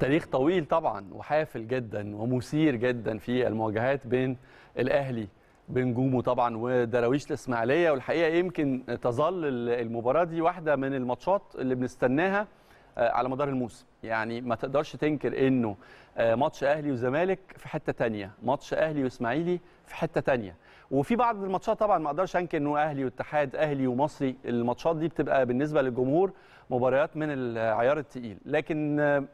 تاريخ طويل طبعا وحافل جدا ومثير جدا في المواجهات بين الاهلي بنجومه طبعا ودراويش الاسماعيليه والحقيقه يمكن تظل المباراه دي واحده من الماتشات اللي بنستناها آه، على مدار الموسم يعني ما تقدرش تنكر انه آه، ماتش اهلي وزمالك في حته تانية ماتش اهلي واسماعيلي في حته تانية وفي بعض الماتشات طبعا ما اقدرش انكر انه اهلي واتحاد اهلي ومصري الماتشات دي بتبقى بالنسبه للجمهور مباريات من العيار التقيل لكن آه،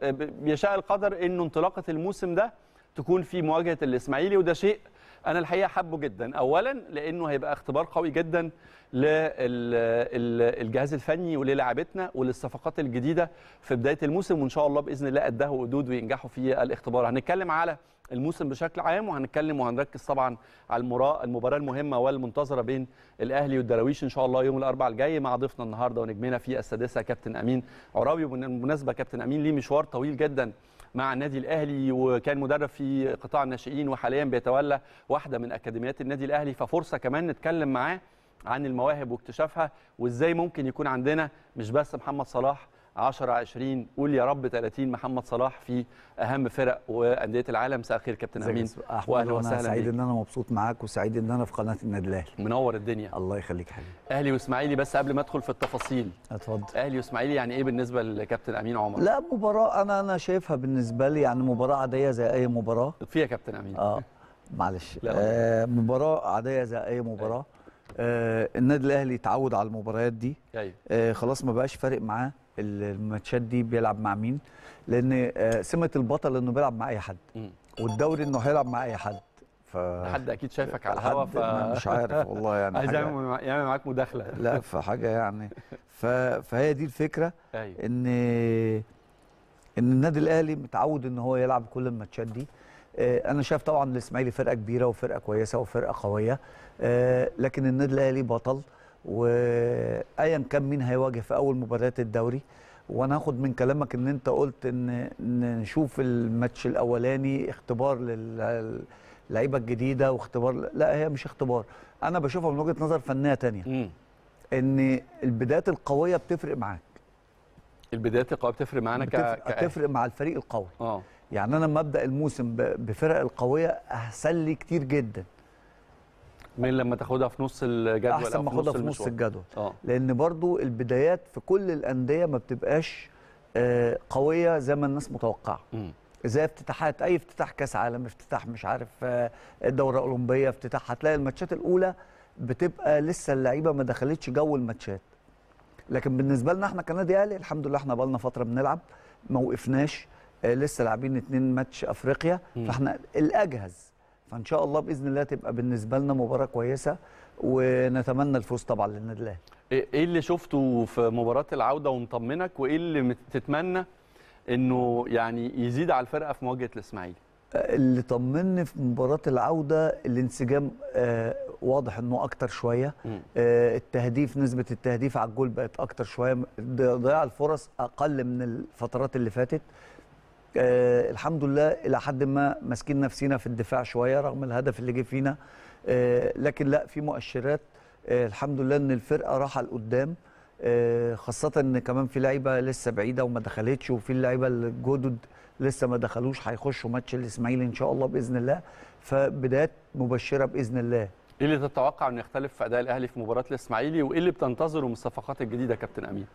يشاء القدر انه انطلاقه الموسم ده تكون في مواجهه الاسماعيلي وده شيء انا الحقيقه حبه جدا اولا لانه هيبقى اختبار قوي جدا للجهاز الفني وللاعبتنا وللصفقات الجديده في بدايه الموسم وان شاء الله باذن الله قدها وقدود وينجحوا في الاختبار هنتكلم على الموسم بشكل عام وهنتكلم وهنركز طبعا على المباراه المهمه والمنتظره بين الاهلي والدراويش ان شاء الله يوم الاربعاء الجاي مع ضيفنا النهارده ونجمنا في السادسه كابتن امين عراوي وبالمناسبه كابتن امين ليه مشوار طويل جدا مع النادي الاهلي وكان مدرب في قطاع الناشئين وحاليا بيتولى واحده من اكاديميات النادي الاهلي ففرصه كمان نتكلم معاه عن المواهب واكتشافها وازاي ممكن يكون عندنا مش بس محمد صلاح 10 20 قول يا رب 30 محمد صلاح في اهم فرق وانديه العالم مساء الخير كابتن امين واهلا وسهلا سعيد ان انا مبسوط معاك وسعيد ان انا في قناه النادي الاهلي منور الدنيا الله يخليك يا حبيبي اهلي واسماعيلي بس قبل ما ادخل في التفاصيل اتفضل اهلي واسماعيلي يعني ايه بالنسبه لكابتن امين عمر لا مباراه انا انا شايفها بالنسبه لي يعني مباراه عاديه زي اي مباراه فيها كابتن امين اه معلش لا آه مباراه عاديه زي اي مباراه أي. آه النادي الاهلي اتعود على المباريات دي أيوة. آه خلاص ما بقاش فارق معاه الماتشات دي بيلعب مع مين لان آه سمه البطل انه بيلعب مع اي حد والدوري انه هيلعب مع اي حد ف... حد اكيد شايفك على الهوا ف... مش عارف والله يعني عايز يعمل يعمل معاك مداخله لا فحاجه يعني ف... فهي دي الفكره أيوة. ان ان النادي الاهلي متعود ان هو يلعب كل الماتشات دي آه، انا شايف طبعا الاسماعيلي فرقه كبيره وفرقه كويسه وفرقه قويه آه، لكن النادي الاهلي بطل وايا كان مين هيواجه في اول مباريات الدوري وانا هاخد من كلامك ان انت قلت ان نشوف الماتش الاولاني اختبار للعيبه الجديده واختبار لا هي مش اختبار انا بشوفها من وجهه نظر فنيه تانية ان البدايات القويه بتفرق معاك البدايات القويه بتفرق معانا بتفرق, بتفرق مع الفريق القوي اه يعني انا لما ابدا الموسم بفرق القويه احسن لي كتير جدا من لما تاخدها في نص الجدول احسن ما اخدها في نص, نص الجدول آه. لان برضو البدايات في كل الانديه ما بتبقاش آه قويه زي ما الناس متوقعه زي افتتاحات اي افتتاح كاس عالم افتتاح مش عارف آه دوره اولمبيه افتتاح هتلاقي الماتشات الاولى بتبقى لسه اللعيبه ما دخلتش جو الماتشات لكن بالنسبه لنا احنا كنادي اهلي الحمد لله احنا بقالنا فتره بنلعب ما وقفناش آه، لسه لاعبين اتنين ماتش افريقيا فاحنا الاجهز فان شاء الله باذن الله تبقى بالنسبه لنا مباراه كويسه ونتمنى الفوز طبعا للنادي الاهلي. ايه, إيه اللي شفته في مباراه العوده ومطمنك وايه اللي تتمنى انه يعني يزيد على الفرقه في مواجهه الاسماعيلي؟ آه، اللي طمني في مباراه العوده الانسجام آه واضح انه اكتر شويه آه التهديف نسبه التهديف على الجول بقت اكتر شويه ضياع الفرص اقل من الفترات اللي فاتت آه الحمد لله الى حد ما ماسكين نفسينا في الدفاع شويه رغم الهدف اللي جه فينا آه لكن لا في مؤشرات آه الحمد لله ان الفرقه راحة لقدام آه خاصه ان كمان في لعيبه لسه بعيده وما دخلتش وفي اللعيبه الجدد لسه ما دخلوش هيخشوا ماتش الاسماعيلي ان شاء الله باذن الله فبدايات مبشره باذن الله ايه اللي تتوقع انه يختلف في اداء الاهلي في مباراه الاسماعيلي وايه اللي بتنتظره من الصفقات الجديده كابتن امين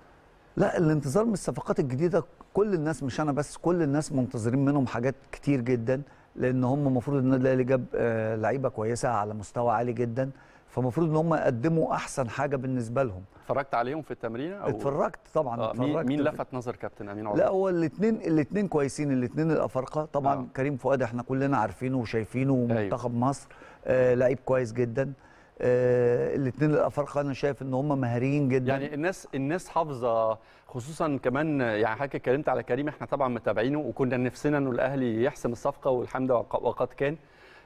لا الانتظار من الصفقات الجديده كل الناس مش انا بس كل الناس منتظرين منهم حاجات كتير جدا لان هم المفروض النادي الاهلي جاب آه، لعيبه كويسه على مستوى عالي جدا فالمفروض ان هم يقدموا احسن حاجه بالنسبه لهم اتفرجت عليهم في التمرين او اتفرجت طبعا آه اتفرجت مين لفت نظر كابتن امين عمر لا هو الاثنين الاثنين كويسين الاثنين الافارقه طبعا آه. كريم فؤاد احنا كلنا عارفينه وشايفينه ومنتخب أيوه. مصر آه لعيب كويس جدا آه الاثنين الافارقه انا شايف ان هم مهاريين جدا يعني الناس الناس حافظه خصوصا كمان يعني حضرتك اتكلمت على كريم احنا طبعا متابعينه وكنا نفسنا انه الاهلي يحسم الصفقه والحمد لله وقد كان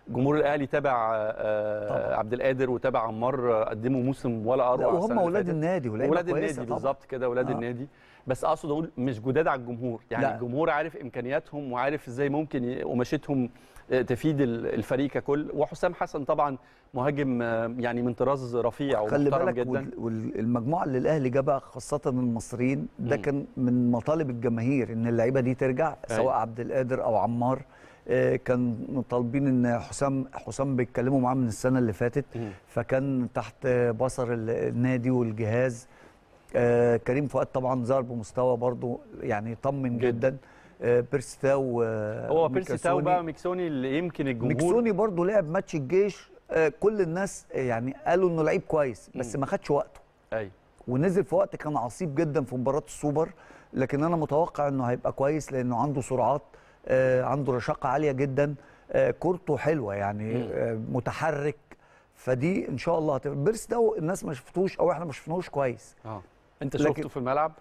جمهور الاهلي تابع آه، عبد القادر وتابع عمار قدموا موسم ولا اروع وهم اولاد النادي اولاد النادي بالظبط كده اولاد آه. النادي بس اقصد اقول مش جداد على الجمهور يعني لا. الجمهور عارف امكانياتهم وعارف ازاي ممكن قماشتهم آه، تفيد الفريق ككل وحسام حسن طبعا مهاجم آه، يعني من طراز رفيع ومحترم بالك جدا والمجموعه اللي الاهلي جابها خاصه المصريين ده كان من مطالب الجماهير ان اللعيبه دي ترجع أيوه. سواء عبد القادر او عمار آه، كان طالبين ان حسام حسام بيتكلموا معاه من السنه اللي فاتت فكان تحت بصر النادي والجهاز آه، كريم فؤاد طبعا ظهر بمستوى برضه يعني طمن جدا, آه، بيرسي تاو هو بيرسي تاو بقى ميكسوني اللي يمكن الجمهور ميكسوني برضه لعب ماتش الجيش كل الناس يعني قالوا انه لعيب كويس بس ما خدش وقته ايوه ونزل في وقت كان عصيب جدا في مباراه السوبر لكن انا متوقع انه هيبقى كويس لانه عنده سرعات آه، عنده رشاقه عاليه جدا آه، كورته حلوه يعني آه، متحرك فدي ان شاء الله هتبقى بيرس ده الناس ما شفتوش او احنا ما شفناهوش كويس اه انت شفته في الملعب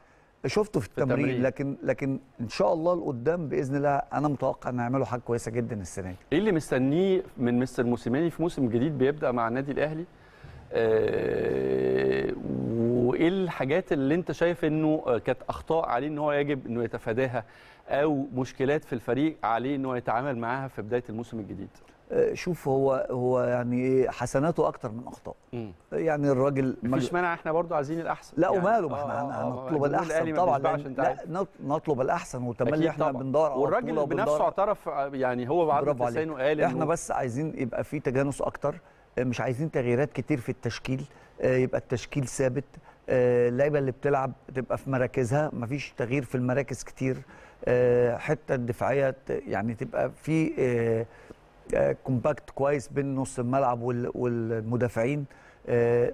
شفته في, في التمرين, التمرين لكن لكن ان شاء الله لقدام باذن الله انا متوقع ان يعملوا حاجه كويسه جدا السنه دي ايه اللي مستنيه من مستر موسيماني في موسم جديد بيبدا مع النادي الاهلي آه وايه الحاجات اللي انت شايف انه آه، كانت اخطاء عليه ان هو يجب انه يتفاداها او مشكلات في الفريق عليه ان هو يتعامل معاها في بدايه الموسم الجديد آه، شوف هو هو يعني ايه، حسناته اكتر من اخطاء يعني الراجل مفيش مانع احنا برضو عايزين الاحسن لا يعني وماله ما آه، احنا هنطلب الاحسن طبعا لا نطلب الاحسن وتملي احنا بندور على والراجل بنفسه اعترف يعني هو بعد لسانه قال احنا بس عايزين يبقى في تجانس اكتر مش عايزين تغييرات كتير في التشكيل آه، يبقى التشكيل ثابت آه، اللعيبه اللي بتلعب تبقى في مراكزها مفيش تغيير في المراكز كتير آه، حته الدفاعيه يعني تبقى في كومباكت كويس بين نص الملعب والمدافعين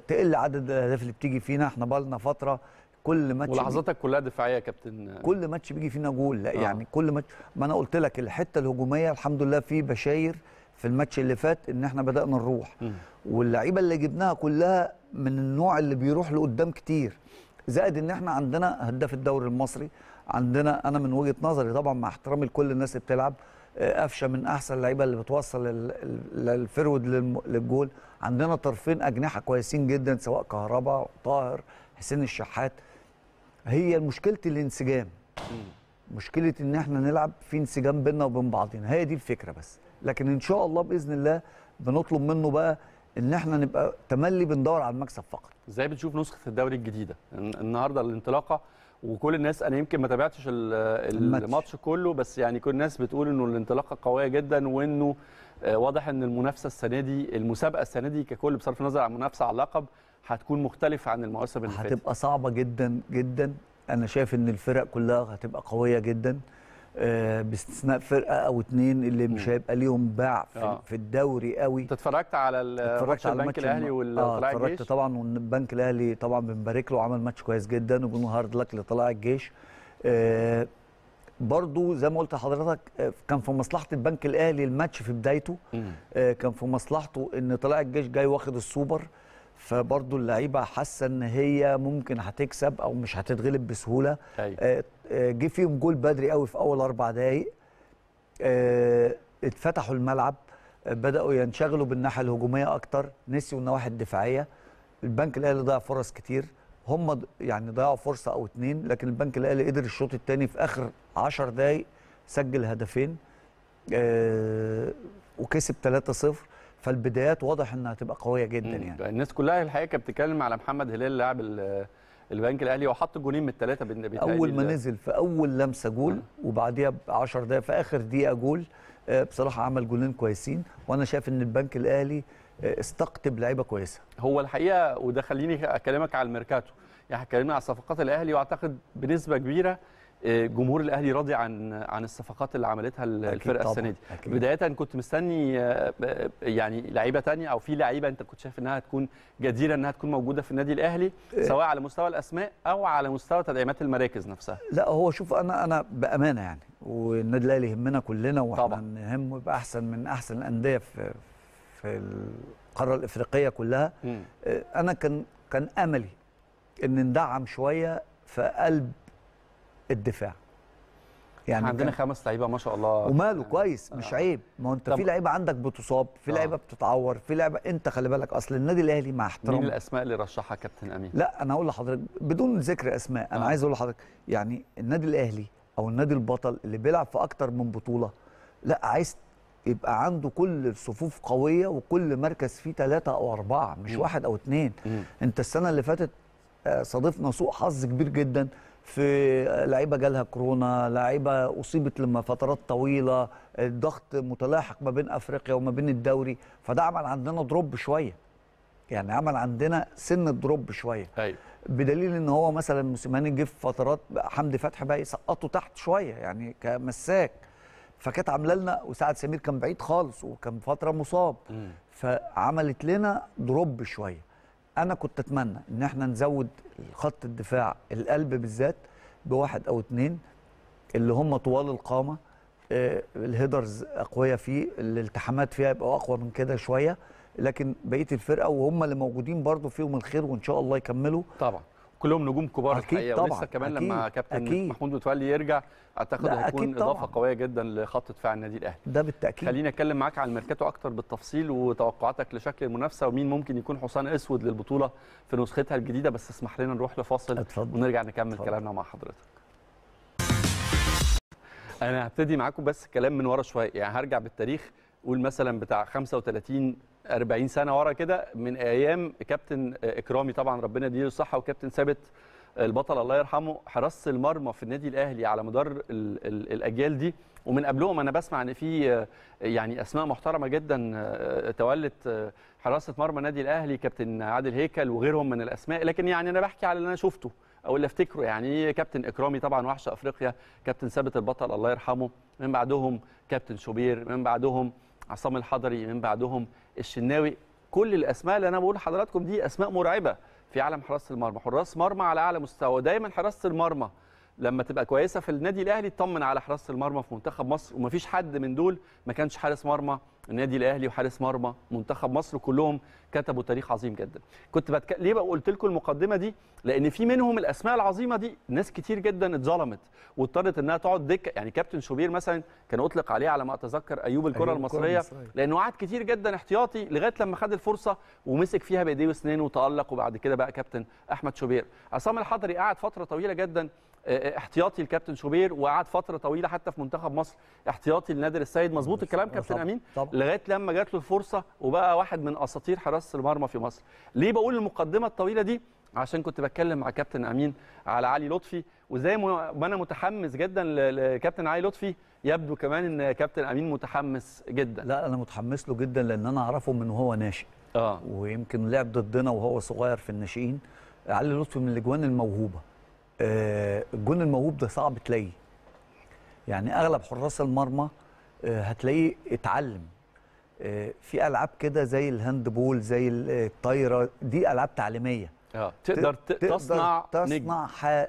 تقل عدد الاهداف اللي بتيجي فينا احنا بقالنا فتره كل ماتش ولحظاتك كلها دفاعيه يا كابتن كل ماتش بيجي فينا جول لا آه. يعني كل ماتش ما انا قلت لك الحته الهجوميه الحمد لله في بشاير في الماتش اللي فات ان احنا بدانا نروح واللعيبه اللي جبناها كلها من النوع اللي بيروح لقدام كتير زائد ان احنا عندنا هداف الدوري المصري عندنا انا من وجهه نظري طبعا مع احترامي لكل الناس اللي بتلعب آه، قفشه من احسن اللعيبه اللي بتوصل للفرود للجول عندنا طرفين اجنحه كويسين جدا سواء كهربا طاهر حسين الشحات هي مشكله الانسجام مشكله ان احنا نلعب في انسجام بيننا وبين بعضنا هي دي الفكره بس لكن ان شاء الله باذن الله بنطلب منه بقى ان احنا نبقى تملي بندور على المكسب فقط ازاي بتشوف نسخه الدوري الجديده النهارده الانطلاقه وكل الناس انا يمكن ما تابعتش الماتش كله بس يعني كل الناس بتقول انه الانطلاقه قويه جدا وانه آه، واضح ان المنافسه السنه دي المسابقه السنه دي ككل بصرف النظر عن المنافسه على اللقب هتكون مختلفه عن المواسم اللي فاتت هتبقى صعبه جدا جدا انا شايف ان الفرق كلها هتبقى قويه جدا آه، باستثناء فرقه او اتنين اللي مش هيبقى ليهم باع آه. في, الدوري قوي انت اتفرجت على اتفرجت على البنك الاهلي آه، وطلائع الجيش اتفرجت طبعا والبنك الاهلي طبعا بنبارك له عمل ماتش كويس جدا وبنقول هارد لك لطلائع الجيش برضو زي ما قلت لحضرتك كان في مصلحه البنك الاهلي الماتش في بدايته كان في مصلحته ان طلاع الجيش جاي واخد السوبر فبرضه اللعيبه حاسه ان هي ممكن هتكسب او مش هتتغلب بسهوله أيوة. آه، آه، جه فيهم جول بدري قوي في اول اربع دقائق آه، اتفتحوا الملعب بداوا ينشغلوا بالناحيه الهجوميه اكتر نسيوا النواحي الدفاعيه البنك الاهلي ضيع فرص كتير هم يعني ضيعوا فرصه او اتنين لكن البنك الاهلي قدر الشوط الثاني في اخر 10 دقائق سجل هدفين وكسب 3-0 فالبدايات واضح انها تبقى قويه جدا يعني الناس كلها الحقيقه كانت بتتكلم على محمد هلال لاعب البنك الاهلي وحط جولين من الثلاثه اول ما نزل في اول لمسه جول وبعديها ب 10 دقائق في اخر دقيقه جول آه، بصراحه عمل جولين كويسين وانا شايف ان البنك الاهلي آه، استقطب لعيبه كويسه هو الحقيقه وده خليني اكلمك على الميركاتو يعني اتكلمنا على صفقات الاهلي واعتقد بنسبه كبيره جمهور الاهلي راضي عن عن الصفقات اللي عملتها الفرقه السنه دي أكيد. بدايه كنت مستني آه، يعني لعيبه تانية او في لعيبه انت كنت شايف انها تكون جديره انها تكون موجوده في النادي الاهلي آه. سواء على مستوى الاسماء او على مستوى تدعيمات المراكز نفسها لا هو شوف انا انا بامانه يعني والنادي الاهلي يهمنا كلنا واحنا نهم يبقى احسن من احسن الانديه في في القاره الافريقيه كلها م. آه، انا كان كان املي ان ندعم شويه في قلب الدفاع يعني عندنا خمس لعيبه ما شاء الله وماله كويس مش آه. عيب ما هو انت في لعيبه عندك بتصاب في آه. لعيبه بتتعور في لعيبه انت خلي بالك اصل النادي الاهلي مع احترام مين الاسماء اللي رشحها كابتن امين لا انا هقول لحضرتك بدون ذكر اسماء انا آه. عايز اقول لحضرتك يعني النادي الاهلي او النادي البطل اللي بيلعب في اكتر من بطوله لا عايز يبقى عنده كل الصفوف قويه وكل مركز فيه ثلاثه او اربعه مش م. واحد او اثنين انت السنه اللي فاتت آه، صادفنا سوء حظ كبير جدا في لعيبه جالها كورونا لعيبه اصيبت لما فترات طويله الضغط متلاحق ما بين افريقيا وما بين الدوري فده عمل عندنا دروب شويه يعني عمل عندنا سن الدروب شويه أيوة. بدليل ان هو مثلا موسيماني جه في فترات حمدي فتحي بقى يسقطه تحت شويه يعني كمساك فكانت عامله لنا وسعد سمير كان بعيد خالص وكان فتره مصاب م. فعملت لنا دروب شويه انا كنت اتمنى ان احنا نزود خط الدفاع القلب بالذات بواحد او اتنين اللي هم طوال القامه آه، الهيدرز اقوياء فيه الالتحامات فيها يبقوا اقوى من كده شويه لكن بقيه الفرقه وهم اللي موجودين برضو فيهم الخير وان شاء الله يكملوا طبعا كلهم نجوم كبار أكيد الحقيقه طبعا ولسه كمان أكيد لما كابتن أكيد محمود متولي يرجع اعتقد هيكون اضافه قويه جدا لخط دفاع النادي الاهلي ده بالتاكيد خليني اتكلم معاك على الميركاتو اكتر بالتفصيل وتوقعاتك لشكل المنافسه ومين ممكن يكون حصان اسود للبطوله في نسختها الجديده بس اسمح لنا نروح لفاصل أتفضل. ونرجع نكمل أتفضل. كلامنا مع حضرتك انا هبتدي معاكم بس كلام من ورا شويه يعني هرجع بالتاريخ قول مثلا بتاع 35 40 سنه ورا كده من ايام كابتن اكرامي طبعا ربنا يديله الصحه وكابتن ثابت البطل الله يرحمه حراسه المرمى في النادي الاهلي على مدار الـ الـ الاجيال دي ومن قبلهم انا بسمع ان في يعني اسماء محترمه جدا تولت حراسه مرمى النادي الاهلي كابتن عادل هيكل وغيرهم من الاسماء لكن يعني انا بحكي على اللي انا شفته او اللي افتكره يعني كابتن اكرامي طبعا وحش افريقيا كابتن ثابت البطل الله يرحمه من بعدهم كابتن شوبير من بعدهم عصام الحضري من بعدهم الشناوي كل الاسماء اللي انا بقول لحضراتكم دي اسماء مرعبه في عالم حراسه المرمى حراس مرمى على اعلى مستوى دايما حراسه المرمى لما تبقى كويسه في النادي الاهلي اطمن على حراسه المرمى في منتخب مصر ومفيش حد من دول ما كانش حارس مرمى النادي الاهلي وحارس مرمى منتخب مصر كلهم كتبوا تاريخ عظيم جدا كنت بتك... ليه بقى قلت لكم المقدمه دي لان في منهم الاسماء العظيمه دي ناس كتير جدا اتظلمت واضطرت انها تقعد دكه يعني كابتن شوبير مثلا كان اطلق عليه على ما اتذكر ايوب الكره أيوب المصريه, المصرية. لانه قعد كتير جدا احتياطي لغايه لما خد الفرصه ومسك فيها بايديه واسنانه وتالق وبعد كده بقى كابتن احمد شوبير عصام الحضري قعد فتره طويله جدا احتياطي الكابتن شوبير وقعد فتره طويله حتى في منتخب مصر احتياطي لنادر السيد مظبوط الكلام كابتن امين لغايه لما جات له الفرصه وبقى واحد من اساطير حراسه المرمى في مصر ليه بقول المقدمه الطويله دي عشان كنت بتكلم مع كابتن امين على علي لطفي وزي ما انا متحمس جدا لكابتن علي لطفي يبدو كمان ان كابتن امين متحمس جدا لا انا متحمس له جدا لان انا اعرفه من وهو ناشئ اه ويمكن لعب ضدنا وهو صغير في الناشئين علي لطفي من الاجوان الموهوبه آه، الجون الموهوب ده صعب تلاقيه يعني اغلب حراس المرمى آه، هتلاقيه اتعلم آه، في العاب كده زي الهاند بول زي الطايره دي العاب تعليميه اه تقدر, تقدر تصنع تصنع ح...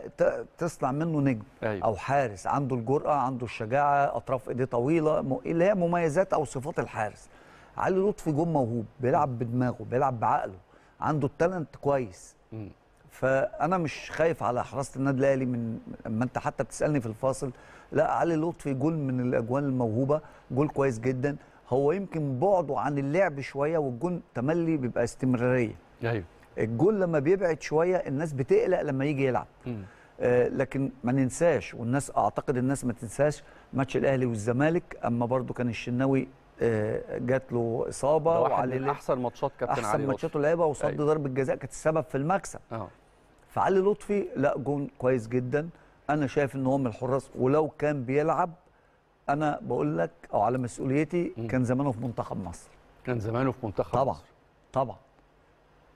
تصنع منه نجم أيوة. او حارس عنده الجرأه عنده الشجاعه اطراف ايديه طويله م... اللي هي مميزات او صفات الحارس علي لطفي جون موهوب بيلعب بدماغه بيلعب بعقله عنده التالنت كويس م. فانا مش خايف على حراسه النادي الاهلي من اما انت حتى بتسالني في الفاصل لا علي لطفي جول من الاجوان الموهوبه جول كويس جدا هو يمكن بعده عن اللعب شويه والجول تملي بيبقى استمراريه ايوه الجول لما بيبعد شويه الناس بتقلق لما يجي يلعب آه لكن ما ننساش والناس اعتقد الناس ما تنساش ماتش الاهلي والزمالك اما برضو كان الشناوي آه جات له اصابه وعلي احسن ماتشات كابتن علي احسن ماتشاته لعبها وصد أيوه. ضربه جزاء كانت السبب في المكسب أه. فعلي لطفي لا جون كويس جدا انا شايف ان هو من الحراس ولو كان بيلعب انا بقول لك او على مسؤوليتي كان زمانه في منتخب مصر كان زمانه في منتخب طبعا مصر. طبعا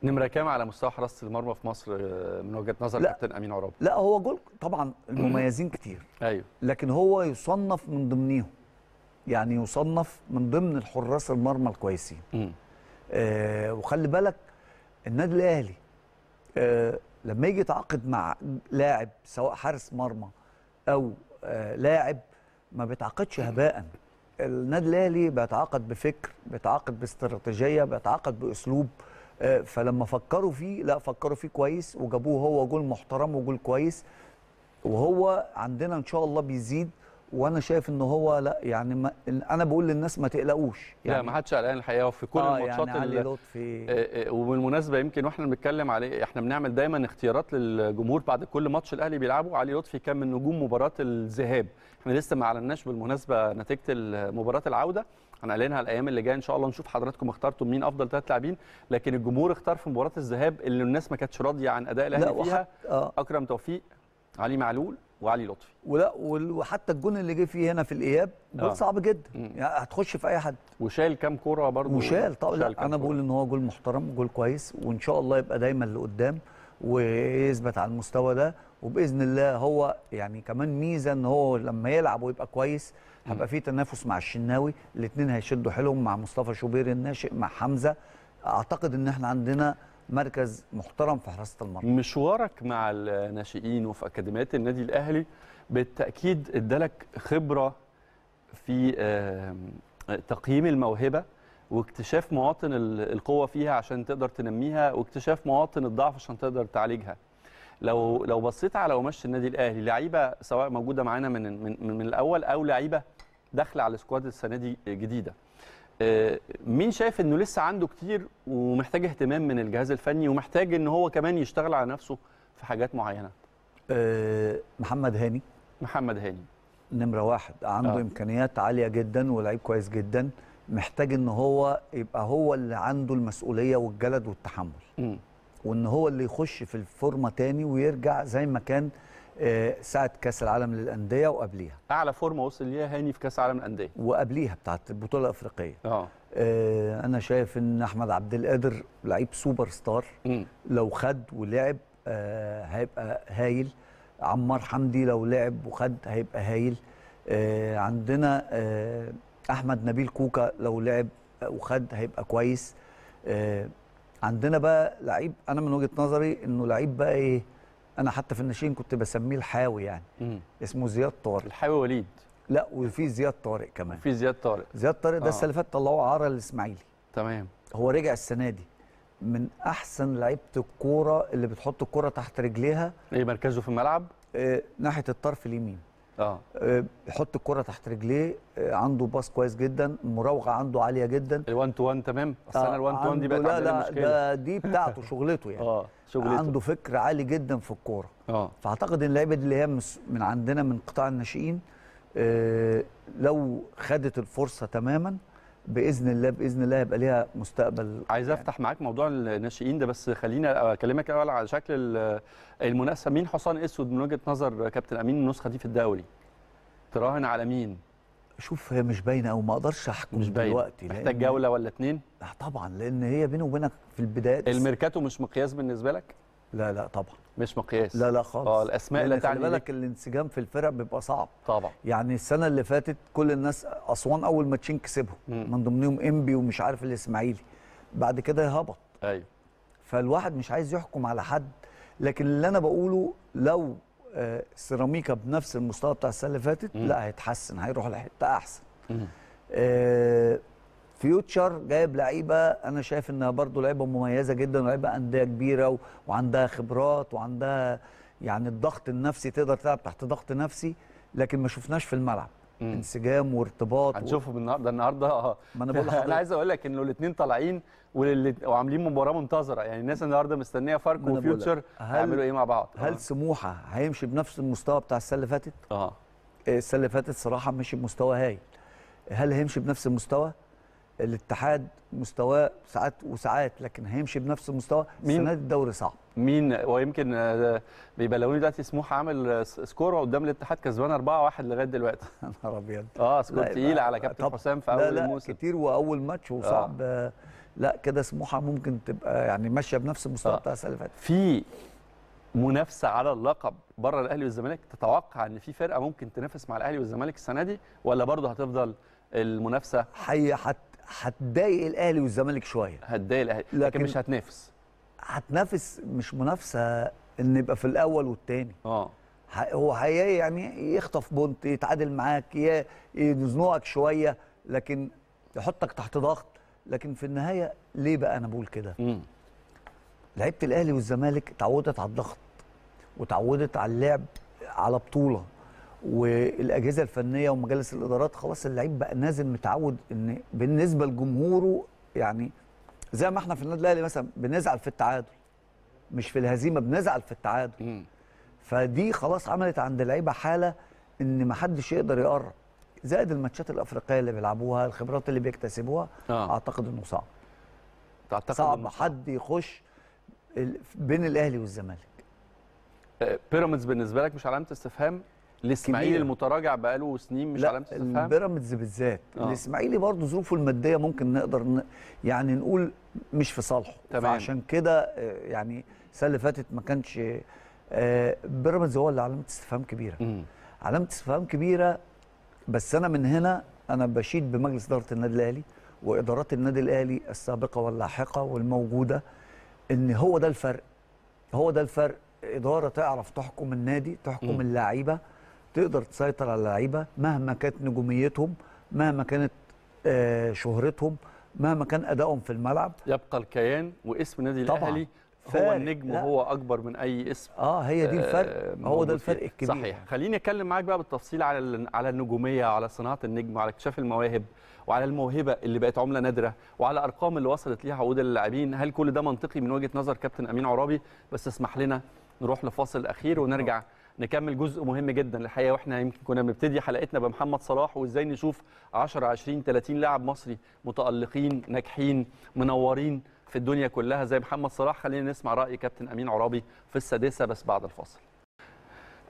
نمره كام على مستوى حراسه المرمى في مصر آه، من وجهه نظر كابتن امين عرابي لا هو جول طبعا المميزين كتير ايوه لكن هو يصنف من ضمنيهم يعني يصنف من ضمن الحراس المرمى الكويسين آه وخلي بالك النادي الاهلي آه لما يجي يتعاقد مع لاعب سواء حارس مرمى او آه، لاعب ما بيتعاقدش هباء النادي الاهلي بيتعاقد بفكر بيتعاقد باستراتيجيه بيتعاقد باسلوب آه، فلما فكروا فيه لا فكروا فيه كويس وجابوه هو جول محترم وجول كويس وهو عندنا ان شاء الله بيزيد وانا شايف ان هو لا يعني ما انا بقول للناس ما تقلقوش يعني لا ما حدش قلقان الحقيقه في كل آه الماتشات يعني علي لطفي آه، آه، آه، وبالمناسبه يمكن واحنا بنتكلم عليه احنا بنعمل دايما اختيارات للجمهور بعد كل ماتش الاهلي بيلعبه علي لطفي كان من نجوم مباراه الذهاب احنا لسه ما اعلناش بالمناسبه نتيجه مباراه العوده هنعلنها الايام اللي جايه ان شاء الله نشوف حضراتكم اختارتم مين افضل ثلاث لاعبين لكن الجمهور اختار في مباراه الذهاب اللي الناس ما كانتش راضيه عن اداء الاهلي فيها آه. اكرم توفيق علي معلول وعلي لطفي ولا وحتى الجون اللي جه فيه هنا في الاياب جول آه. صعب جدا يعني هتخش في اي حد وشال كام كوره برضه وشال طب لا انا بقول ان هو جول محترم جول كويس وان شاء الله يبقى دايما لقدام ويثبت على المستوى ده وباذن الله هو يعني كمان ميزه ان هو لما يلعب ويبقى كويس هيبقى في تنافس مع الشناوي الاثنين هيشدوا حيلهم مع مصطفى شوبير الناشئ مع حمزه اعتقد ان احنا عندنا مركز محترم في حراسه المرمى مشوارك مع الناشئين وفي اكاديميات النادي الاهلي بالتاكيد ادالك خبره في تقييم الموهبه واكتشاف مواطن القوه فيها عشان تقدر تنميها واكتشاف مواطن الضعف عشان تقدر تعالجها لو لو بصيت على قماش النادي الاهلي لعيبه سواء موجوده معانا من من من الاول او لعيبه داخله على السكواد السنه دي جديده آه، مين شايف انه لسه عنده كتير ومحتاج اهتمام من الجهاز الفني ومحتاج ان هو كمان يشتغل على نفسه في حاجات معينه آه، محمد هاني محمد هاني نمره واحد عنده آه. امكانيات عاليه جدا ولعيب كويس جدا محتاج ان هو يبقى هو اللي عنده المسؤوليه والجلد والتحمل م. وان هو اللي يخش في الفورمه تاني ويرجع زي ما كان ساعه كاس العالم للانديه وقبليها اعلى فورمه وصل ليها هاني في كاس العالم الانديه وقبليها بتاعه البطوله الافريقيه آه. اه انا شايف ان احمد عبد القادر لعيب سوبر ستار م. لو خد ولعب آه، هيبقى هايل عمار حمدي لو لعب وخد هيبقى هايل آه، عندنا احمد نبيل كوكا لو لعب وخد هيبقى كويس عندنا بقى لعيب انا من وجهه نظري انه لعيب بقى ايه انا حتى في الناشئين كنت بسميه الحاوي يعني مم. اسمه زياد طارق الحاوي وليد لا وفي زياد طارق كمان في زياد طارق زياد طارق ده آه. فاتت طلعوه عاره الاسماعيلي تمام هو رجع السنه دي من احسن لعيبه الكوره اللي بتحط الكوره تحت رجليها ايه مركزه في الملعب آه ناحيه الطرف اليمين اه يحط آه، الكره تحت رجليه آه، عنده باص كويس جدا المراوغه عنده عاليه جدا ال1 تو 1 تمام اصل انا ال1 تو 1 دي بقت لا لا ده دي بتاعته شغلته يعني اه شغلته. عنده فكر عالي جدا في الكوره اه فاعتقد ان اللعيبه دي اللي هي من عندنا من قطاع الناشئين آه لو خدت الفرصه تماما باذن الله باذن الله يبقى ليها مستقبل عايز يعني. افتح معاك موضوع الناشئين ده بس خلينا اكلمك الاول على شكل المنافسه مين حصان اسود من وجهه نظر كابتن امين النسخه دي في الدوري تراهن على مين شوف هي مش باينه او ما اقدرش احكم مش باينة. دلوقتي محتاج جوله ولا اتنين لا طبعا لان هي بيني وبينك في البدايات الميركاتو مش مقياس بالنسبه لك لا لا طبعا مش مقياس لا لا خالص اه الاسماء اللي تعني خلي بالك الانسجام في الفرق بيبقى صعب طبعا يعني السنه اللي فاتت كل الناس اسوان اول ماتشين كسبهم من ضمنهم انبي ومش عارف الاسماعيلي بعد كده هبط ايوه فالواحد مش عايز يحكم على حد لكن اللي انا بقوله لو آه، سيراميكا بنفس المستوى بتاع السنه اللي فاتت لا هيتحسن هيروح لحته احسن آه، فيوتشر جايب لعيبه انا شايف انها برضو لعيبه مميزه جدا لعيبه انديه كبيره وعندها خبرات وعندها يعني الضغط النفسي تقدر تلعب تحت ضغط نفسي لكن ما شفناش في الملعب انسجام وارتباط هنشوفهم و... النهارده النهارده ما انا بقول انا عايز اقول لك انه الاثنين طالعين وعاملين مباراه منتظره يعني الناس النهارده مستنيه فاركو وفيوتشر هيعملوا ايه مع بعض هل آه. سموحه هيمشي بنفس المستوى بتاع السنه اللي فاتت؟ اه السنه اللي فاتت صراحه مشي بمستوى هايل هل هيمشي بنفس المستوى؟ الاتحاد مستواه ساعات وساعات لكن هيمشي بنفس المستوى السنه دي الدوري صعب مين ويمكن آه، بيبلوني دلوقتي سموحه عامل آه، سكور قدام الاتحاد كسبان 4-1 لغايه دلوقتي يا نهار ابيض اه سكور تقيل على كابتن حسام في اول لا لا الموسم كتير واول ماتش آه. وصعب آه. لا كده سموحه ممكن تبقى يعني ماشيه بنفس المستوى بتاع السنه اللي فاتت في منافسه على اللقب بره الاهلي والزمالك تتوقع ان في فرقه ممكن تنافس مع الاهلي والزمالك السنه دي ولا برضه هتفضل المنافسه حيه حتى هتضايق الاهلي والزمالك شويه هتضايق الاهلي لكن, لكن مش هتنافس هتنافس مش منافسه ان يبقى في الاول والثاني اه هو حقيقي يعني يخطف بونت يتعادل معاك يزنقك شويه لكن يحطك تحت ضغط لكن في النهايه ليه بقى انا بقول كده؟ لعيبه الاهلي والزمالك اتعودت على الضغط وتعودت على اللعب على بطوله والاجهزه الفنيه ومجالس الادارات خلاص اللعيب بقى نازل متعود ان بالنسبه لجمهوره يعني زي ما احنا في النادي الاهلي مثلا بنزعل في التعادل مش في الهزيمه بنزعل في التعادل فدي خلاص عملت عند اللعيبه حاله ان ما حدش يقدر يقرب زائد الماتشات الافريقيه اللي بيلعبوها الخبرات اللي بيكتسبوها آه. اعتقد انه صعب تعتقد صعب حد يخش بين الاهلي والزمالك آه، بيراميدز بالنسبه لك مش علامه استفهام الاسماعيلي المتراجع بقاله سنين مش علامه استفهام بيراميدز بالذات آه. الاسماعيلي برضه ظروفه الماديه ممكن نقدر ن... يعني نقول مش في صالحه فعشان كده آه، يعني السنه اللي فاتت ما كانش آه، بيراميدز هو اللي علامه استفهام كبيره م. علامه استفهام كبيره بس انا من هنا انا بشيد بمجلس اداره النادي الاهلي وادارات النادي الاهلي السابقه واللاحقه والموجوده ان هو ده الفرق هو ده الفرق اداره تعرف تحكم النادي تحكم اللعيبه تقدر تسيطر على اللعيبه مهما كانت نجوميتهم مهما كانت آه، شهرتهم مهما كان ادائهم في الملعب يبقى الكيان واسم النادي الاهلي هو النجم وهو اكبر من اي اسم اه هي دي الفرق آه هو ده الفرق الكبير صحيح خليني اتكلم معاك بقى بالتفصيل على على النجوميه على صناعه النجم وعلى اكتشاف المواهب وعلى الموهبه اللي بقت عمله نادره وعلى ارقام اللي وصلت ليها عقود اللاعبين هل كل ده منطقي من وجهه نظر كابتن امين عرابي بس اسمح لنا نروح لفاصل اخير ونرجع أوه. نكمل جزء مهم جدا الحقيقه واحنا يمكن كنا بنبتدي حلقتنا بمحمد صلاح وازاي نشوف 10 20 30 لاعب مصري متالقين ناجحين منورين في الدنيا كلها زي محمد صلاح خلينا نسمع راي كابتن امين عرابي في السادسه بس بعد الفاصل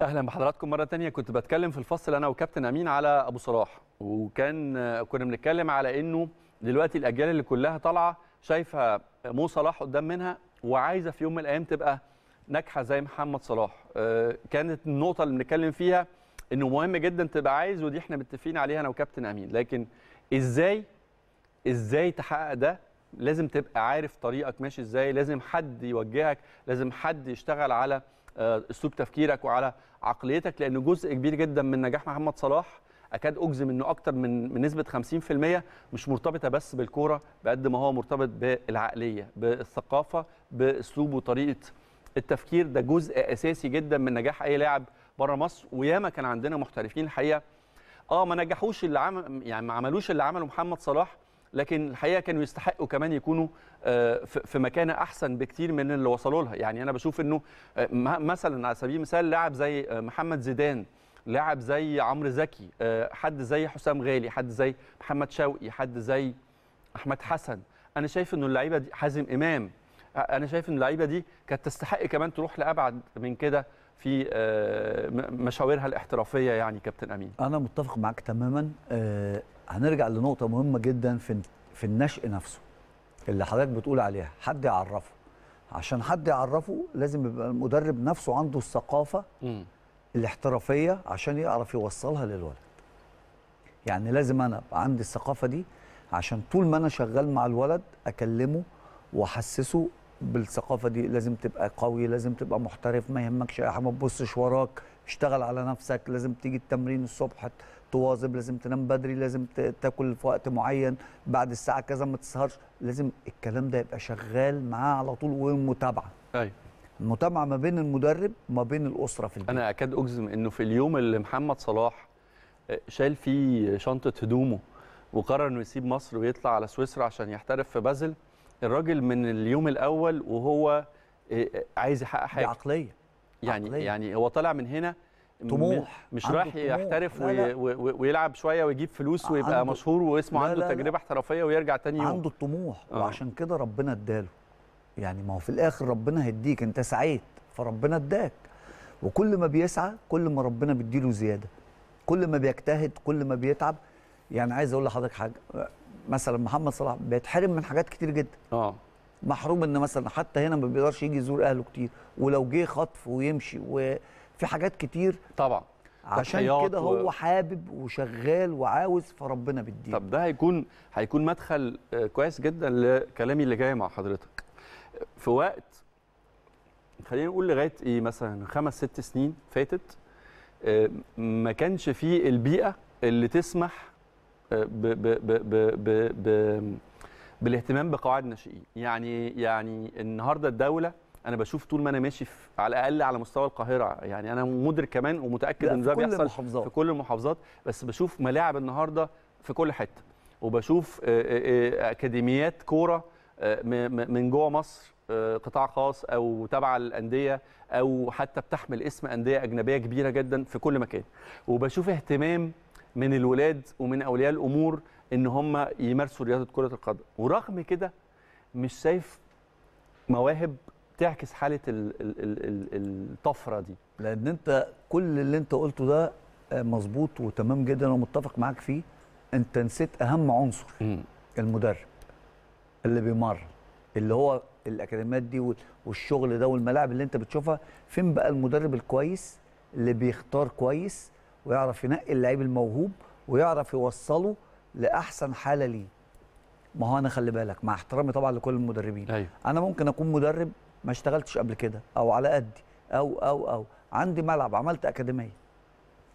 اهلا بحضراتكم مره تانية كنت بتكلم في الفصل انا وكابتن امين على ابو صلاح وكان كنا بنتكلم على انه دلوقتي الاجيال اللي كلها طالعه شايفه مو صلاح قدام منها وعايزه في يوم من الايام تبقى ناجحه زي محمد صلاح آه، كانت النقطه اللي بنتكلم فيها انه مهم جدا تبقى عايز ودي احنا متفقين عليها انا وكابتن امين لكن ازاي ازاي تحقق ده لازم تبقى عارف طريقك ماشي ازاي لازم حد يوجهك لازم حد يشتغل على آه، اسلوب تفكيرك وعلى عقليتك لان جزء كبير جدا من نجاح محمد صلاح اكاد اجزم انه اكتر من من نسبه 50% مش مرتبطه بس بالكوره بقد ما هو مرتبط بالعقليه بالثقافه باسلوب وطريقه التفكير ده جزء اساسي جدا من نجاح اي لاعب بره مصر وياما كان عندنا محترفين الحقيقه اه ما نجحوش اللي عمل يعني ما عملوش اللي عمله محمد صلاح لكن الحقيقه كانوا يستحقوا كمان يكونوا آه، في مكانه احسن بكتير من اللي وصلوا لها يعني انا بشوف انه آه، مثلا على سبيل المثال لاعب زي آه، محمد زيدان لاعب زي عمرو زكي حد زي حسام غالي حد زي محمد شوقي حد زي احمد حسن انا شايف انه اللعيبه دي حازم امام انا شايف ان اللعيبه دي كانت تستحق كمان تروح لابعد من كده في آه، مشاورها الاحترافيه يعني كابتن امين انا متفق معاك تماما آه، هنرجع لنقطه مهمه جدا في في النشء نفسه اللي حضرتك بتقول عليها حد يعرفه عشان حد يعرفه لازم يبقى المدرب نفسه عنده الثقافه الاحترافيه عشان يعرف يوصلها للولد يعني لازم انا عندي الثقافه دي عشان طول ما انا شغال مع الولد اكلمه واحسسه بالثقافه دي لازم تبقى قوي لازم تبقى محترف ما يهمكش ما تبصش وراك اشتغل على نفسك لازم تيجي التمرين الصبح تواظب لازم تنام بدري لازم تاكل في وقت معين بعد الساعه كذا ما تسهرش لازم الكلام ده يبقى شغال معاه على طول ومتابعه ايوه المتابعه ما بين المدرب وما بين الاسره في البيت انا اكاد اجزم انه في اليوم اللي محمد صلاح آه، شال فيه شنطه هدومه وقرر انه يسيب مصر ويطلع على سويسرا عشان يحترف في بازل الراجل من اليوم الاول وهو آه، آه، عايز يحقق حاجه عقليه يعني عقلية. يعني هو طالع من هنا طموح مش رايح يحترف لا لا. ويلعب شويه ويجيب فلوس ويبقى عنده مشهور واسمه لا عنده لا تجربه احترافيه ويرجع تاني يوم عنده الطموح آه. وعشان كده ربنا اداله يعني ما هو في الاخر ربنا هيديك انت سعيت فربنا اداك وكل ما بيسعى كل ما ربنا بيديله زياده كل ما بيجتهد كل ما بيتعب يعني عايز اقول لحضرتك حاجه مثلا محمد صلاح بيتحرم من حاجات كتير جدا اه محروم ان مثلا حتى هنا ما بيقدرش يجي يزور اهله كتير ولو جه خطف ويمشي وفي حاجات كتير طبعا عشان كده هو حابب وشغال وعاوز فربنا بيديه طب ده هيكون هيكون مدخل آه، كويس جدا لكلامي اللي جاي مع حضرتك في وقت خلينا نقول لغايه ايه مثلا خمس ست سنين فاتت آه، ما كانش فيه البيئه اللي تسمح ب ب ب ب ب ب بالاهتمام بقواعد الناشئين يعني يعني النهارده الدوله انا بشوف طول ما انا ماشي في على الاقل على مستوى القاهره يعني انا مدرك كمان ومتاكد ان ده بيحصل المحافظات. في كل المحافظات بس بشوف ملاعب النهارده في كل حته وبشوف آه، آه، آه، اكاديميات كوره من جوه مصر قطاع خاص او تبع الانديه او حتى بتحمل اسم انديه اجنبيه كبيره جدا في كل مكان وبشوف اهتمام من الولاد ومن اولياء الامور ان هم يمارسوا رياضه كره القدم ورغم كده مش شايف مواهب تعكس حاله الطفره دي لان انت كل اللي انت قلته ده آه، مظبوط وتمام جدا ومتفق معاك فيه انت نسيت اهم عنصر المدرب اللي بيمرن اللي هو الاكاديميات دي والشغل ده والملاعب اللي انت بتشوفها فين بقى المدرب الكويس اللي بيختار كويس ويعرف ينقي اللعيب الموهوب ويعرف يوصله لاحسن حاله ليه ما هو انا خلي بالك مع احترامي طبعا لكل المدربين أيوه. انا ممكن اكون مدرب ما اشتغلتش قبل كده او على قدي او او او عندي ملعب عملت اكاديميه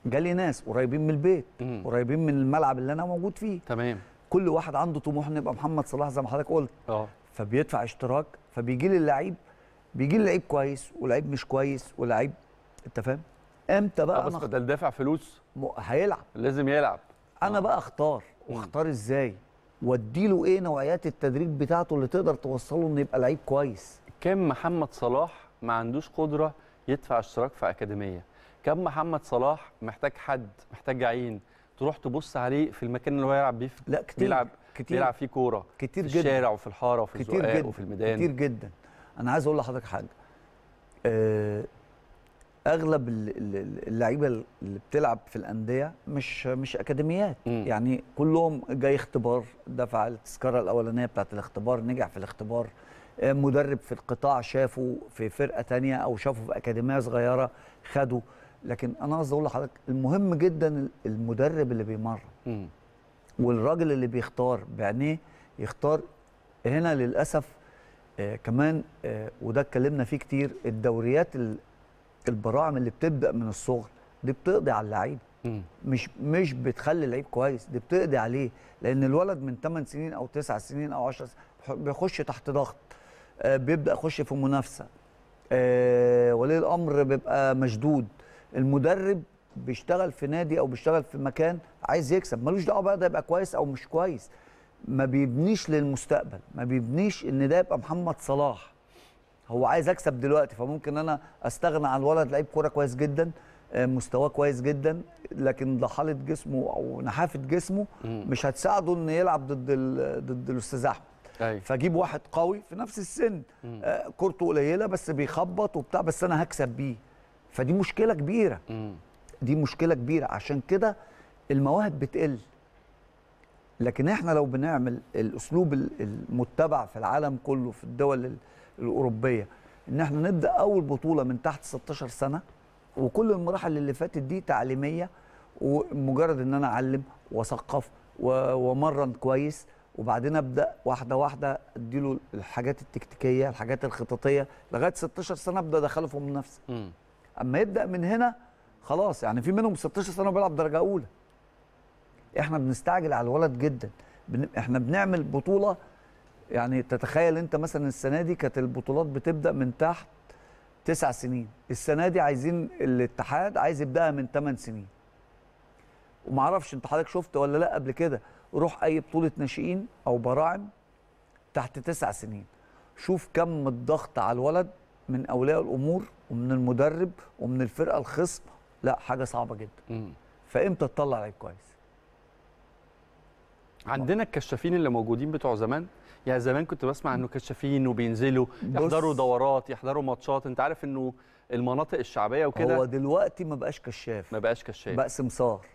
جالي ناس قريبين من البيت قريبين من الملعب اللي انا موجود فيه تمام كل واحد عنده طموح نبقى محمد صلاح زي ما حضرتك قلت اه فبيدفع اشتراك فبيجي لي اللعيب بيجي لي لعيب كويس ولعيب مش كويس ولعيب انت فاهم امتى بقى بس بدل دافع فلوس هيلعب لازم يلعب انا بقى اختار واختار ازاي واديله ايه نوعيات التدريب بتاعته اللي تقدر توصله انه يبقى لعيب كويس كم محمد صلاح ما عندوش قدره يدفع اشتراك في اكاديميه كم محمد صلاح محتاج حد محتاج عين تروح تبص عليه في المكان اللي هو يلعب بيه لا كتير بيلعب كتير بيلعب فيه كوره كتير في جدا الشارع وفي الحاره وفي الزقاق وفي الميدان كتير جدا انا عايز اقول لحضرتك حاجه أه اغلب اللعيبه اللي بتلعب في الانديه مش مش اكاديميات مم. يعني كلهم جاي اختبار دفع التذكره الاولانيه بتاعت الاختبار نجح في الاختبار آه، مدرب في القطاع شافه في فرقه تانية او شافه في اكاديميه صغيره خده لكن انا قصدي اقول لحضرتك المهم جدا المدرب اللي بيمرن والراجل اللي بيختار بعينيه يختار هنا للاسف آه كمان آه وده اتكلمنا فيه كتير الدوريات البراعم اللي بتبدا من الصغر دي بتقضي على اللعيب مش مش بتخلي اللعيب كويس دي بتقضي عليه لان الولد من 8 سنين او 9 سنين او 10 سنين بيخش تحت ضغط آه، بيبدا يخش في منافسه آه، ولي الامر بيبقى مشدود المدرب بيشتغل في نادي او بيشتغل في مكان عايز يكسب ملوش دعوه بقى ده يبقى كويس او مش كويس ما بيبنيش للمستقبل ما بيبنيش ان ده يبقى محمد صلاح هو عايز اكسب دلوقتي فممكن انا استغنى عن ولد لعيب كوره كويس جدا آه، مستواه كويس جدا لكن ضحاله جسمه او نحافه جسمه مش هتساعده انه يلعب ضد ضد الاستاذ احمد أي. أيوة. واحد قوي في نفس السن آه، كورته قليله بس بيخبط وبتاع بس انا هكسب بيه فدي مشكله كبيره دي مشكله كبيره عشان كده المواهب بتقل لكن احنا لو بنعمل الاسلوب المتبع في العالم كله في الدول الاوروبيه ان احنا نبدا اول بطوله من تحت 16 سنه وكل المراحل اللي فاتت دي تعليميه ومجرد ان انا اعلم واثقف وامرن كويس وبعدين ابدا واحده واحده اديله الحاجات التكتيكيه الحاجات الخططيه لغايه 16 سنه ابدا ادخله في المنافسه اما يبدا من هنا خلاص يعني في منهم 16 سنه بيلعب درجه اولى احنا بنستعجل على الولد جدا بن... احنا بنعمل بطوله يعني تتخيل انت مثلا السنه دي كانت البطولات بتبدا من تحت تسع سنين السنه دي عايزين الاتحاد عايز يبداها من ثمان سنين ومعرفش انت حضرتك شفت ولا لا قبل كده روح اي بطوله ناشئين او براعم تحت تسع سنين شوف كم الضغط على الولد من اولياء الامور ومن المدرب ومن الفرقه الخصم لا حاجه صعبه جدا فامتى تطلع لعيب كويس عندنا الكشافين اللي موجودين بتوع زمان يعني زمان كنت بسمع انه كشافين وبينزلوا يحضروا دورات يحضروا ماتشات انت عارف انه المناطق الشعبيه وكده هو دلوقتي ما بقاش كشاف ما بقاش كشاف بقى سمسار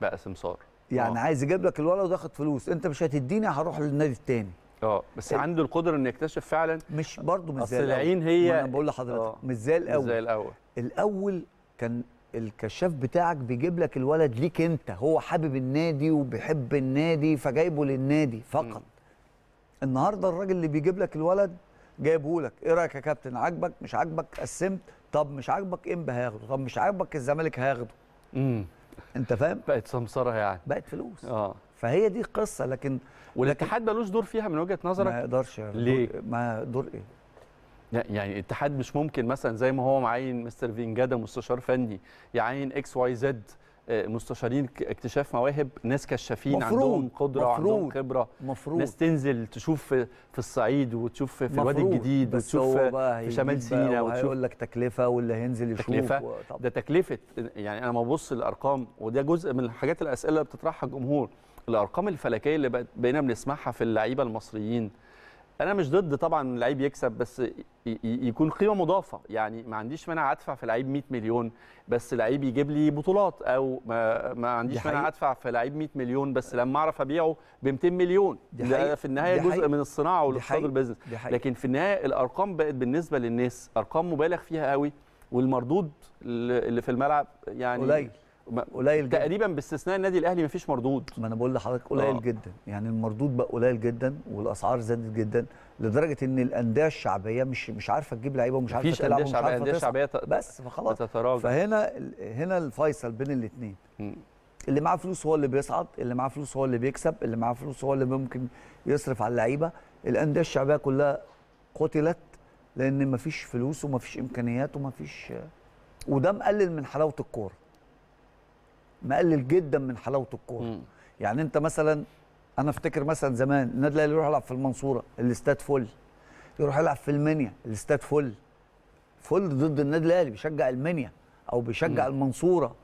بقى سمسار يعني أوه. عايز يجيب لك الولد وياخد فلوس انت مش هتديني هروح للنادي الثاني اه بس إيه؟ عنده القدره انه يكتشف فعلا مش برضه مش زي الاول العين هي انا بقول لحضرتك آه. مش زي الاول مش زي الاول الاول كان الكشاف بتاعك بيجيب لك الولد ليك انت هو حابب النادي وبيحب النادي فجايبه للنادي فقط النهارده الراجل اللي بيجيب لك الولد جايبه لك ايه رايك يا كابتن عاجبك مش عاجبك قسمت طب مش عاجبك امبا هياخده طب مش عاجبك الزمالك هياخده امم انت فاهم بقت سمسره يعني بقت فلوس اه فهي دي قصه لكن والاتحاد ملوش دور فيها من وجهه نظرك ما يقدرش ليه ما دور ايه يعني الاتحاد مش ممكن مثلا زي ما هو معين مستر فينجادا مستشار فني يعين اكس واي زد مستشارين اكتشاف مواهب ناس كشافين مفروض عندهم قدره مفروض وعندهم خبره مفروض ناس تنزل تشوف في, الصعيد وتشوف في الوادي الجديد وتشوف في شمال سيناء وتشوف لك تكلفه واللي هينزل يشوف تكلفه ده تكلفه يعني انا ما ببص الارقام وده جزء من الحاجات الاسئله اللي بتطرحها الجمهور الارقام الفلكيه اللي بقينا بنسمعها في اللعيبه المصريين انا مش ضد طبعا لعيب يكسب بس يكون قيمه مضافه يعني ما عنديش مانع ادفع في لعيب 100 مليون بس لعيب يجيب لي بطولات او ما, ما عنديش مانع ادفع في لعيب 100 مليون بس لما اعرف ابيعه ب 200 مليون ده في النهايه جزء من الصناعه والاقتصاد والبيزنس لكن في النهايه الارقام بقت بالنسبه للناس ارقام مبالغ فيها قوي والمردود اللي في الملعب يعني قليل قليل جدا تقريبا باستثناء النادي الاهلي مفيش مردود ما انا بقول لحضرتك قليل آه. جدا يعني المردود بقى قليل جدا والاسعار زادت جدا لدرجه ان الانديه الشعبيه مش مش عارفه تجيب لعيبه ومش عارفه تلعب ومش عارفه انديه شعبيه بس فخلاص فهنا هنا الفيصل بين الاثنين اللي معاه فلوس هو اللي بيصعد اللي معاه فلوس هو اللي بيكسب اللي معاه فلوس هو اللي ممكن يصرف على اللعيبه الانديه الشعبيه كلها قتلت لان مفيش فلوس ومفيش امكانيات ومفيش وده مقلل من حلاوه الكوره مقلل جدا من حلاوه الكوره يعني انت مثلا انا افتكر مثلا زمان النادي الاهلي يروح يلعب في المنصوره الاستاد فل يروح يلعب في المنيا الاستاد فل فل ضد النادي الاهلي بيشجع المنيا او بيشجع مم. المنصوره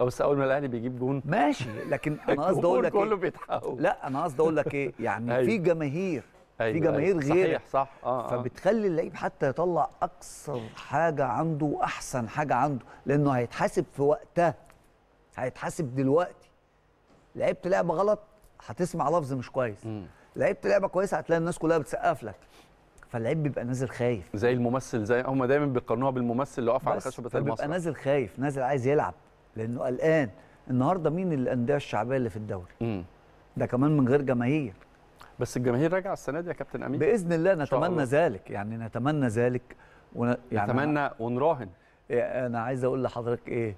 او بس اول ما الاهلي بيجيب جون ماشي لكن انا قصدي اقول لك إيه؟ كله بيتحول لا انا قصدي اقول لك ايه يعني أيوه. في جماهير أيوه في جماهير أيوه. غير صحيح صح آه،, آه فبتخلي اللعيب حتى يطلع اكثر حاجه عنده واحسن حاجه عنده لانه هيتحاسب في وقتها هيتحاسب دلوقتي لعبت لعبه غلط هتسمع لفظ مش كويس مم. لعبت لعبه كويسه هتلاقي الناس كلها بتسقف لك فاللعيب بيبقى نازل خايف زي الممثل زي هم دايما بيقارنوها بالممثل اللي واقف على خشبه المسرح بيبقى نازل خايف نازل عايز يلعب لانه قلقان النهارده مين الانديه الشعبيه اللي في الدوري ده كمان من غير جماهير بس الجماهير راجعه السنه دي يا كابتن امين باذن الله نتمنى الله. ذلك يعني نتمنى ذلك ون... يعني نتمنى ونراهن انا عايز اقول لحضرتك ايه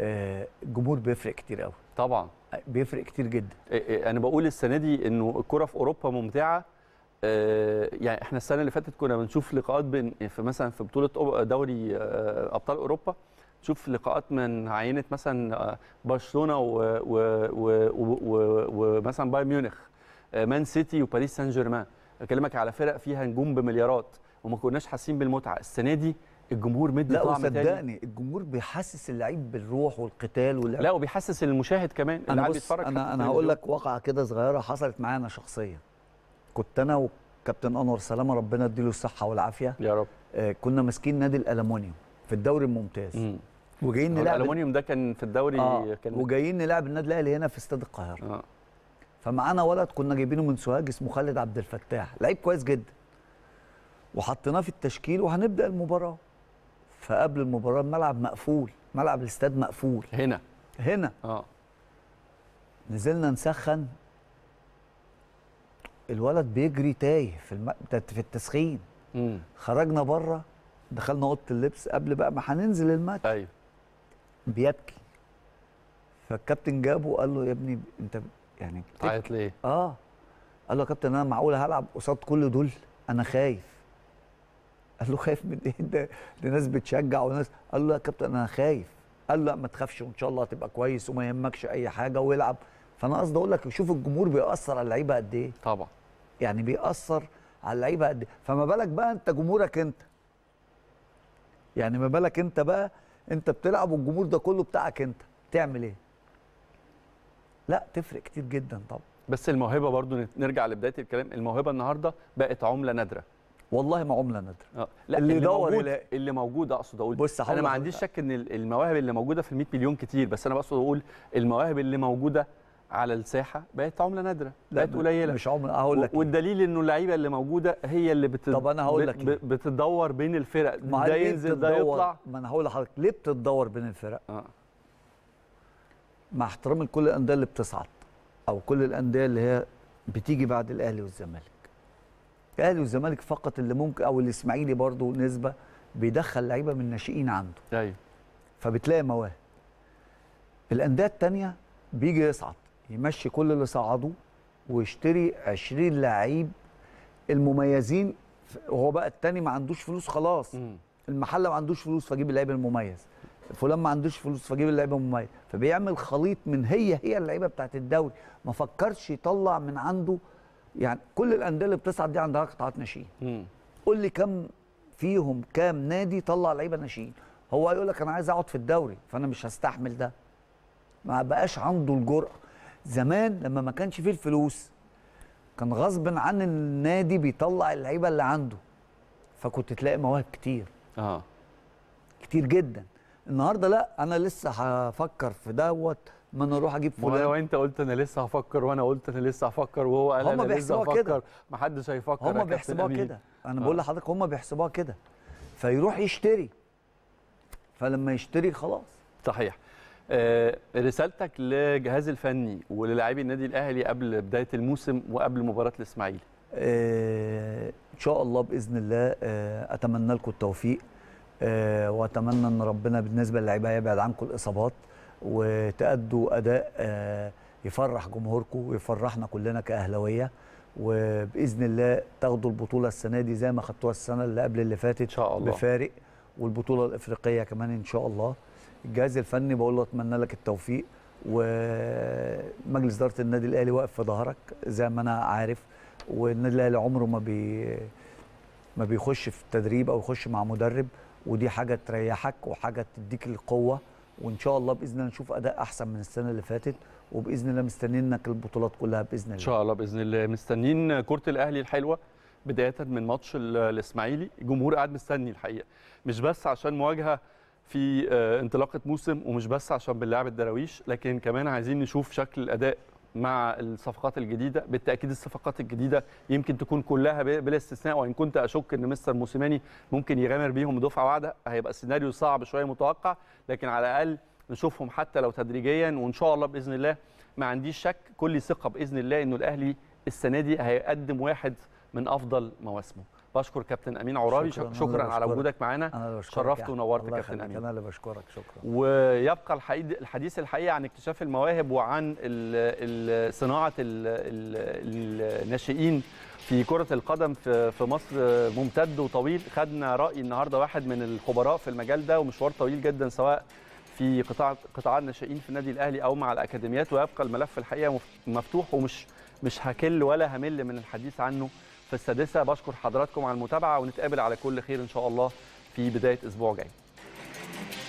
الجمهور آه، بيفرق كتير قوي طبعا آه، بيفرق كتير جدا آه، انا بقول السنه دي انه الكره في اوروبا ممتعه يعني احنا السنه اللي فاتت كنا بنشوف لقاءات بين في مثلا في بطوله دوري ابطال اوروبا نشوف لقاءات من عينه مثلا برشلونه ومثلا بايرن ميونخ مان سيتي وباريس سان جيرمان اكلمك على فرق فيها نجوم بمليارات وما كناش حاسين بالمتعه السنه دي الجمهور مدي طعم تاني لا صدقني الجمهور بيحسس اللعيب بالروح والقتال واللعب. لا وبيحسس المشاهد كمان اللي قاعد بيتفرج انا انا هقول لك واقعه كده صغيره حصلت معايا انا شخصيا كنت انا وكابتن انور سلامه ربنا يديله الصحه والعافيه يا رب آه كنا ماسكين نادي الالومنيوم في الدوري الممتاز مم. وجايين نلعب الالومنيوم ده كان في الدوري آه كان وجايين نلعب النادي الاهلي هنا في استاد القاهره آه. فمعانا ولد كنا جايبينه من سوهاج اسمه خالد عبد الفتاح لعيب كويس جدا وحطيناه في التشكيل وهنبدا المباراه فقبل المباراه الملعب مقفول ملعب الاستاد مقفول هنا هنا اه نزلنا نسخن الولد بيجري تايه في الم... في التسخين مم. خرجنا بره دخلنا اوضه اللبس قبل بقى ما هننزل الماتش ايوه بيبكي فالكابتن جابه وقال له يا ابني انت يعني بتعيط ليه؟ اه قال له يا كابتن انا معقول هلعب قصاد كل دول انا خايف قال له خايف من ايه ده لناس ناس بتشجع وناس قال له يا كابتن انا خايف قال له ما تخافش وان شاء الله هتبقى كويس وما يهمكش اي حاجه والعب فانا قصدي اقول لك شوف الجمهور بيأثر على اللعيبه قد ايه طبعا يعني بيأثر على اللعيبه قد ايه فما بالك بقى انت جمهورك انت يعني ما بالك انت بقى انت بتلعب والجمهور ده كله بتاعك انت تعمل ايه لا تفرق كتير جدا طبعا بس الموهبه برضو نرجع لبدايه الكلام الموهبه النهارده بقت عمله نادره والله ما عمله نادره آه. لا اللي, اللي موجود اللي, اللي موجود اقصد اقول بص انا ما عنديش شك ان المواهب اللي موجوده في ال 100 مليون كتير بس انا بقصد اقول المواهب اللي موجوده على الساحه بقت عمله نادره بقت قليله مش عمله هقول لك إيه. والدليل انه اللعيبه اللي موجوده هي اللي بت... طب انا هقول لك إيه. بتدور بين الفرق ده ينزل ده يطلع ما انا هقول لحضرتك ليه بتدور بين الفرق؟ آه. مع احترامي لكل الانديه اللي بتصعد او كل الانديه اللي هي بتيجي بعد الاهلي والزمالك الاهلي والزمالك فقط اللي ممكن او الاسماعيلي برضه نسبه بيدخل لعيبه من الناشئين عنده ايوه فبتلاقي مواهب الانديه الثانيه بيجي يصعد يمشي كل اللي صعدوه ويشتري 20 لعيب المميزين وهو بقى الثاني ما عندوش فلوس خلاص م. المحل ما عندوش فلوس فجيب اللعيب المميز فلان ما عندوش فلوس فجيب اللعيب المميز فبيعمل خليط من هي هي اللعيبه بتاعت الدوري ما فكرش يطلع من عنده يعني كل الانديه اللي بتصعد دي عندها قطاعات ناشئين قول لي كم فيهم كام نادي طلع لعيبه ناشئين هو هيقول لك انا عايز اقعد في الدوري فانا مش هستحمل ده ما بقاش عنده الجرأه زمان لما ما كانش فيه الفلوس كان غصب عن النادي بيطلع اللعيبه اللي عنده فكنت تلاقي مواهب كتير اه كتير جدا النهارده لا انا لسه هفكر في دوت ما انا اروح اجيب فلان هو انت قلت انا لسه هفكر وانا قلت انا لسه هفكر وهو قال انا لسه هفكر ما حدش هيفكر هم بيحسبوها كده انا آه. بقول لحضرتك هم بيحسبوها كده فيروح يشتري فلما يشتري خلاص صحيح آه رسالتك لجهاز الفني وللاعبي النادي الاهلي قبل بدايه الموسم وقبل مباراه الاسماعيلي آه ان شاء الله باذن الله آه اتمنى لكم التوفيق آه، واتمنى ان ربنا بالنسبه للعيبه يبعد عنكم الاصابات وتأدوا أداء آه، يفرح جمهوركم ويفرحنا كلنا كأهلاوية وبإذن الله تاخدوا البطولة السنة دي زي ما خدتوها السنة اللي قبل اللي فاتت إن شاء الله. بفارق والبطولة الإفريقية كمان إن شاء الله الجهاز الفني بقول له أتمنى لك التوفيق ومجلس إدارة النادي الأهلي واقف في ظهرك زي ما أنا عارف والنادي الأهلي عمره ما بي ما بيخش في التدريب أو يخش مع مدرب ودي حاجة تريحك وحاجة تديك القوة وان شاء الله باذن الله نشوف اداء احسن من السنه اللي فاتت وباذن الله مستنيينك البطولات كلها باذن الله ان شاء الله باذن الله مستنيين كره الاهلي الحلوه بدايه من ماتش الاسماعيلي الجمهور قاعد مستني الحقيقه مش بس عشان مواجهه في آه، انطلاقه موسم ومش بس عشان باللعب الدراويش لكن كمان عايزين نشوف شكل الاداء مع الصفقات الجديده بالتاكيد الصفقات الجديده يمكن تكون كلها بلا استثناء وان كنت اشك ان مستر موسيماني ممكن يغامر بيهم دفعه واحده هيبقى السيناريو صعب شويه متوقع لكن على الاقل نشوفهم حتى لو تدريجيا وان شاء الله باذن الله ما عنديش شك كل ثقه باذن الله انه الاهلي السنه دي هيقدم واحد من افضل مواسمه بشكر كابتن امين عرابي شكرا, شكرا على وجودك معانا شرفت يعني. ونورت كابتن امين انا اللي بشكرك شكرا ويبقى الحديث الحقيقه عن اكتشاف المواهب وعن صناعه الناشئين في كرة القدم في مصر ممتد وطويل خدنا رأي النهاردة واحد من الخبراء في المجال ده ومشوار طويل جدا سواء في قطاع قطاع الناشئين في النادي الأهلي أو مع الأكاديميات ويبقى الملف الحقيقة مفتوح ومش مش هكل ولا همل من الحديث عنه في السادسه بشكر حضراتكم على المتابعه ونتقابل على كل خير ان شاء الله في بدايه اسبوع جاي